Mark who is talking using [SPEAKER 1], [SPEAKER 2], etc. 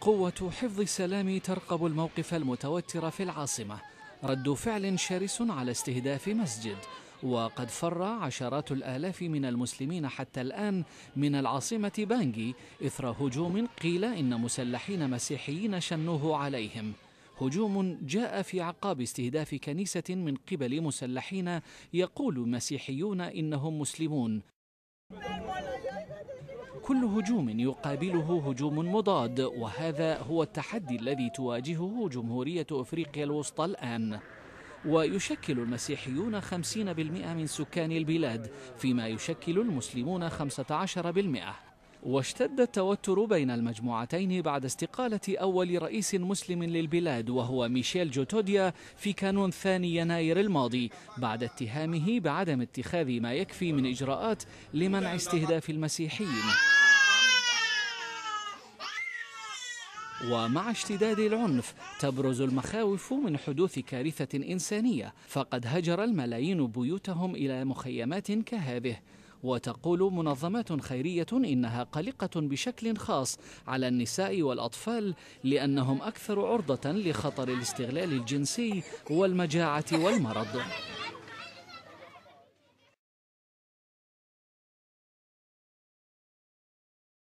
[SPEAKER 1] قوة حفظ السلام ترقب الموقف المتوتر في العاصمة رد فعل شرس على استهداف مسجد وقد فر عشرات الآلاف من المسلمين حتى الآن من العاصمة بانجي إثر هجوم قيل إن مسلحين مسيحيين شنوه عليهم هجوم جاء في عقاب استهداف كنيسة من قبل مسلحين يقول مسيحيون إنهم مسلمون كل هجوم يقابله هجوم مضاد وهذا هو التحدي الذي تواجهه جمهورية أفريقيا الوسطى الآن ويشكل المسيحيون 50% من سكان البلاد فيما يشكل المسلمون 15% واشتد التوتر بين المجموعتين بعد استقالة أول رئيس مسلم للبلاد وهو ميشيل جوتوديا في كانون ثاني يناير الماضي بعد اتهامه بعدم اتخاذ ما يكفي من إجراءات لمنع استهداف المسيحيين ومع اشتداد العنف تبرز المخاوف من حدوث كارثة إنسانية فقد هجر الملايين بيوتهم إلى مخيمات كهذه وتقول منظمات خيرية إنها قلقة بشكل خاص على النساء والأطفال لأنهم أكثر عرضة لخطر الاستغلال الجنسي والمجاعة والمرض